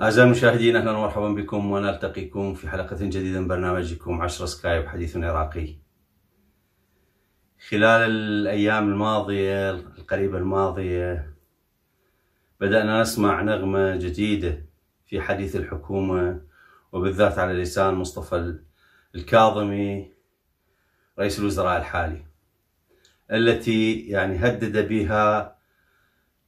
أعزائي المشاهدين أهلا ومرحبا بكم ونلتقيكم في حلقة جديدة من برنامجكم 10 سكايب حديث عراقي خلال الأيام الماضية القريبة الماضية بدأنا نسمع نغمة جديدة في حديث الحكومة وبالذات على لسان مصطفى الكاظمي رئيس الوزراء الحالي التي يعني هدد بها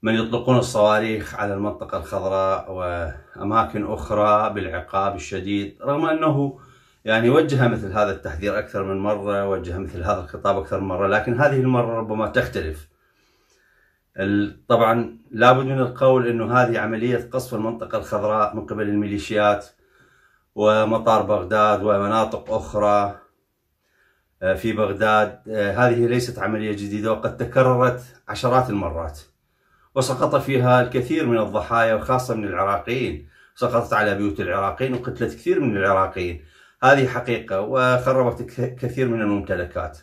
من يطلقون الصواريخ على المنطقة الخضراء وأماكن أخرى بالعقاب الشديد رغم أنه يعني وجه مثل هذا التحذير أكثر من مرة وجه مثل هذا الخطاب أكثر من مرة لكن هذه المرة ربما تختلف طبعا لابد من القول أنه هذه عملية قصف المنطقة الخضراء من قبل الميليشيات ومطار بغداد ومناطق أخرى آه، في بغداد آه، هذه ليست عملية جديدة وقد تكررت عشرات المرات وسقط فيها الكثير من الضحايا وخاصة من العراقيين سقطت على بيوت العراقيين وقتلت كثير من العراقيين هذه حقيقة وخربت كثير من الممتلكات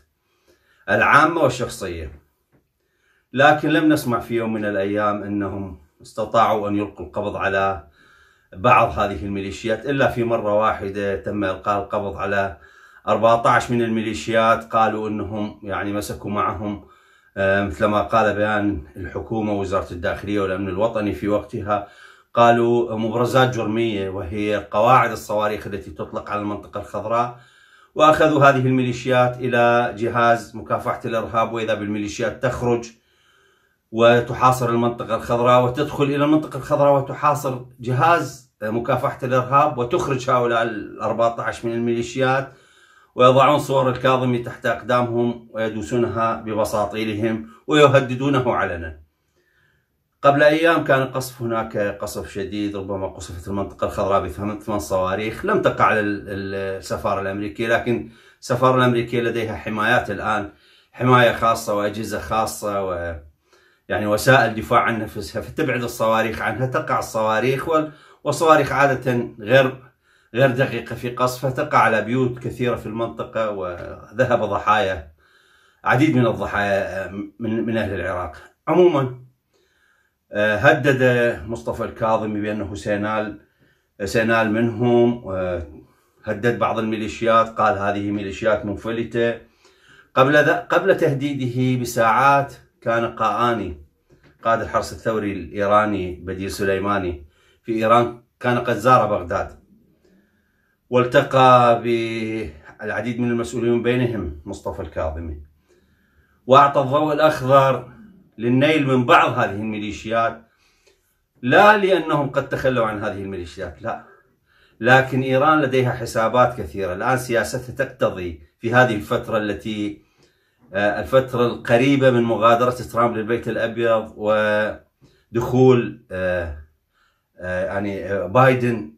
العامة والشخصية لكن لم نسمع في يوم من الأيام أنهم استطاعوا أن يلقوا القبض على بعض هذه الميليشيات إلا في مرة واحدة تم إلقاء القبض على 14 من الميليشيات قالوا أنهم يعني مسكوا معهم آه، مثل ما قال بيان الحكومة وزارة الداخلية والأمن الوطني في وقتها قالوا مبرزات جرمية وهي قواعد الصواريخ التي تطلق على المنطقة الخضراء وأخذوا هذه الميليشيات إلى جهاز مكافحة الإرهاب وإذا بالميليشيات تخرج وتحاصر المنطقة الخضراء وتدخل إلى المنطقة الخضراء وتحاصر جهاز مكافحة الإرهاب وتخرج هؤلاء ال 14 من الميليشيات ويضعون صور الكاظمي تحت أقدامهم ويدوسونها ببساطيلهم ويهددونه علنا قبل أيام كان القصف هناك قصف شديد ربما قصفت المنطقة الخضراء بثمان صواريخ لم تقع على السفارة الأمريكية لكن السفارة الأمريكية لديها حمايات الآن حماية خاصة وأجهزة خاصة و يعني وسائل دفاع عن نفسها فتبعد الصواريخ عنها تقع الصواريخ والصواريخ عادة غير غير دقيقة في قصفها تقع على بيوت كثيرة في المنطقة وذهب ضحايا عديد من الضحايا آه، من, من أهل العراق عموما آه، هدد مصطفى الكاظمي بأنه سينال سينال منهم هدد بعض الميليشيات قال هذه ميليشيات منفلتة قبل قبل تهديده بساعات كان قاآني قائد الحرس الثوري الإيراني بديل سليماني في إيران كان قد زار بغداد والتقى بالعديد من المسؤولين بينهم مصطفى الكاظمي وأعطى الضوء الأخضر للنيل من بعض هذه الميليشيات لا لأنهم قد تخلوا عن هذه الميليشيات لا لكن إيران لديها حسابات كثيرة الآن سياستها تقتضي في هذه الفترة التي آه، الفترة القريبة من مغادرة ترامب للبيت الأبيض ودخول آه، آه، يعني بايدن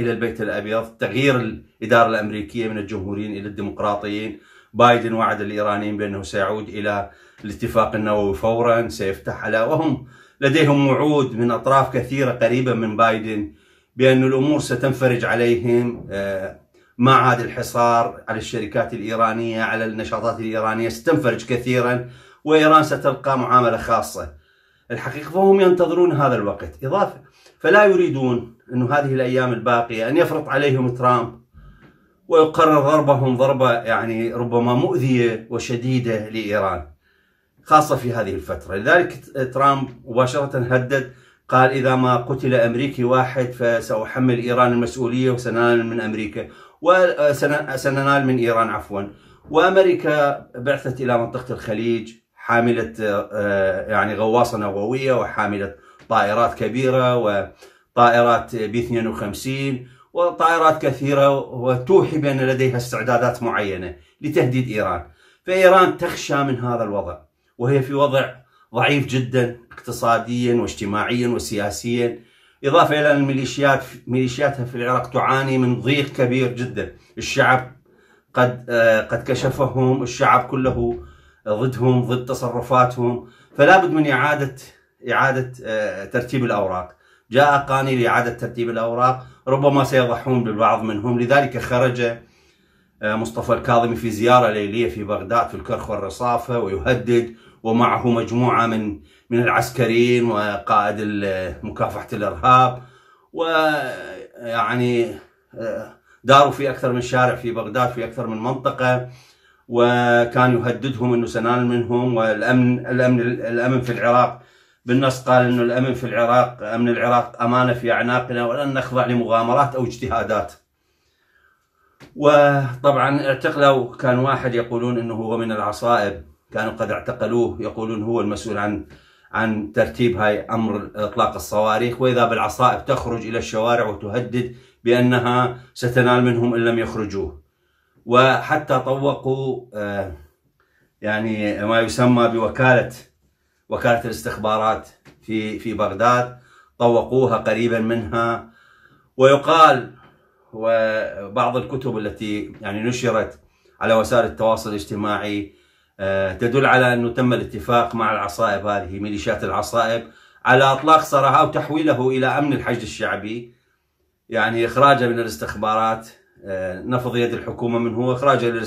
الى البيت الابيض، تغيير الاداره الامريكيه من الجمهوريين الى الديمقراطيين، بايدن وعد الايرانيين بانه سيعود الى الاتفاق النووي فورا، سيفتح على وهم لديهم وعود من اطراف كثيره قريبه من بايدن بان الامور ستنفرج عليهم آه، ما عاد الحصار على الشركات الايرانيه على النشاطات الايرانيه ستنفرج كثيرا وايران ستلقى معامله خاصه. الحقيقه فهم ينتظرون هذا الوقت، اضافه فلا يريدون انه هذه الايام الباقيه ان يفرط عليهم ترامب ويقرر ضربهم ضربه يعني ربما مؤذيه وشديده لايران خاصه في هذه الفتره، لذلك ترامب مباشره هدد قال اذا ما قتل امريكي واحد فساحمل ايران المسؤوليه وسننال من امريكا وسننال من ايران عفوا وامريكا بعثت الى منطقه الخليج حامله آه، يعني غواصه نوويه وحامله طائرات كبيره و طائرات بي 52 وطائرات كثيرة وتوحي بأن لديها استعدادات معينة لتهديد إيران فإيران تخشى من هذا الوضع وهي في وضع ضعيف جدا اقتصاديا واجتماعيا وسياسيا إضافة إلى أن الميليشيات ميليشياتها في العراق تعاني من ضيق كبير جدا الشعب قد آه، قد كشفهم الشعب كله ضدهم ضد تصرفاتهم فلا بد من إعادة إعادة آه، ترتيب الأوراق جاء قاني لإعادة ترتيب الأوراق ربما سيضحون بالبعض منهم لذلك خرج آه، مصطفى الكاظمي في زيارة ليلية في بغداد في الكرخ والرصافة ويهدد ومعه مجموعة من من العسكريين وقائد مكافحة الإرهاب ويعني آه، داروا في أكثر من شارع في بغداد في أكثر من منطقة وكان يهددهم أنه سنال منهم والأمن الأمن الأمن في العراق بالنص قال انه الامن في العراق امن العراق امانه في اعناقنا ولن نخضع لمغامرات او اجتهادات. وطبعا اعتقلوا كان واحد يقولون انه هو من العصائب كانوا قد اعتقلوه يقولون هو المسؤول عن عن ترتيب هاي امر اطلاق الصواريخ واذا بالعصائب تخرج الى الشوارع وتهدد بانها ستنال منهم ان لم يخرجوه. وحتى طوقوا آه، يعني ما يسمى بوكاله وكاله الاستخبارات في في بغداد طوقوها قريبا منها ويقال وبعض الكتب التي يعني نشرت على وسائل التواصل الاجتماعي آه، تدل على انه تم الاتفاق مع العصائب هذه ميليشيات العصائب على اطلاق سراها وتحويله الى امن الحشد الشعبي يعني اخراجه من الاستخبارات آه، نفض يد الحكومه منه واخراجه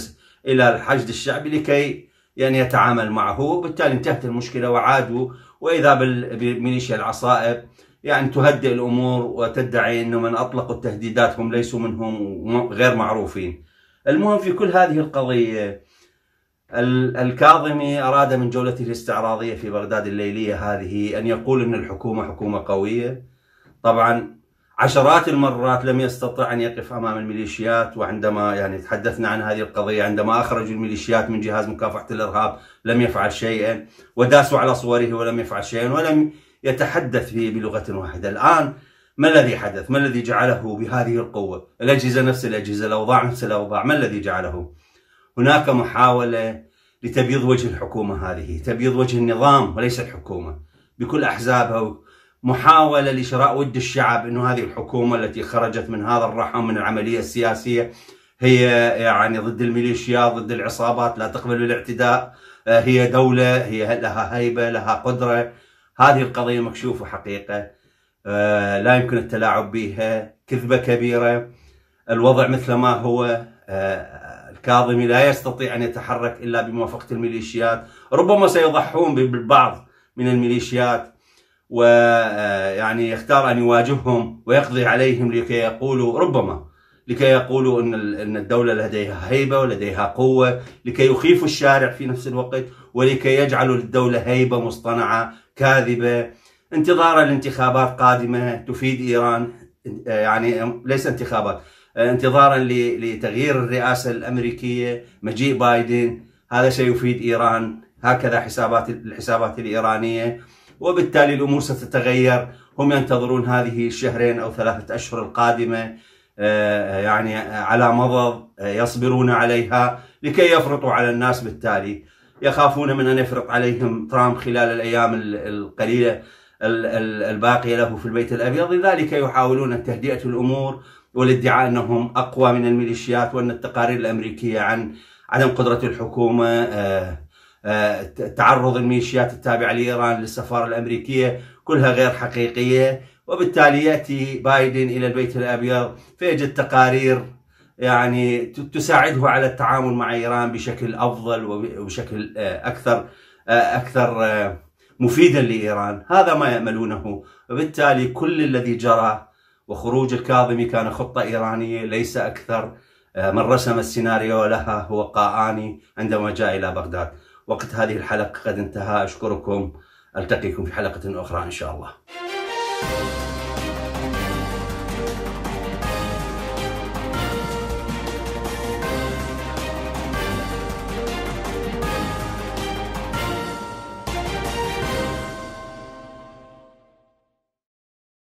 الى الحشد الشعبي لكي يعني يتعامل معه وبالتالي انتهت المشكلة وعادوا وإذا بميليشيا العصائب يعني تهدئ الأمور وتدعي أنه من أطلقوا التهديدات هم ليسوا منهم غير معروفين المهم في كل هذه القضية الكاظمي أراد من جولته الاستعراضية في بغداد الليلية هذه أن يقول أن الحكومة حكومة قوية طبعا عشرات المرات لم يستطع أن يقف أمام الميليشيات وعندما يعني تحدثنا عن هذه القضية عندما أخرجوا الميليشيات من جهاز مكافحة الإرهاب لم يفعل شيئا وداسوا على صوره ولم يفعل شيئا ولم يتحدث بلغة واحدة الآن ما الذي حدث؟ ما الذي جعله بهذه القوة؟ الأجهزة نفس الأجهزة الأوضاع نفس الأوضاع ما الذي جعله؟ هناك محاولة لتبييض وجه الحكومة هذه تبييض وجه النظام وليس الحكومة بكل أحزابها محاولة لشراء ود الشعب أنه هذه الحكومة التي خرجت من هذا الرحم من العملية السياسية هي يعني ضد الميليشيا ضد العصابات لا تقبل بالاعتداء آه، هي دولة هي لها هيبة لها قدرة هذه القضية مكشوفة حقيقة آه، لا يمكن التلاعب بها كذبة كبيرة الوضع مثل ما هو آه، الكاظمي لا يستطيع أن يتحرك إلا بموافقة الميليشيات ربما سيضحون بالبعض من الميليشيات ويعني يختار أن يواجههم ويقضي عليهم لكي يقولوا ربما لكي يقولوا أن أن الدولة لديها هيبة ولديها قوة لكي يخيفوا الشارع في نفس الوقت ولكي يجعلوا للدولة هيبة مصطنعة كاذبة انتظارا لانتخابات قادمة تفيد إيران يعني ليس انتخابات انتظارا لتغيير الرئاسة الأمريكية مجيء بايدن هذا سيفيد إيران هكذا حسابات الحسابات الإيرانية وبالتالي الأمور ستتغير هم ينتظرون هذه الشهرين أو ثلاثة أشهر القادمة آه، آه، يعني على مضض آه، يصبرون عليها لكي يفرطوا على الناس بالتالي يخافون من أن يفرط عليهم ترامب خلال الأيام القليلة الباقية له في البيت الأبيض لذلك يحاولون تهدئة الأمور والادعاء أنهم أقوى من الميليشيات وأن التقارير الأمريكية عن عدم قدرة الحكومة تعرض الميليشيات التابعة لإيران للسفارة الأمريكية كلها غير حقيقية وبالتالي يأتي بايدن إلى البيت الأبيض فيجد تقارير يعني تساعده على التعامل مع إيران بشكل أفضل وبشكل آه، أكثر آه، أكثر آه، مفيدا لإيران هذا ما يأملونه وبالتالي كل الذي جرى وخروج الكاظمي كان خطة إيرانية ليس أكثر من رسم السيناريو لها هو قاآني عندما جاء إلى بغداد وقت هذه الحلقة قد انتهى أشكركم ألتقيكم في حلقة أخرى إن شاء الله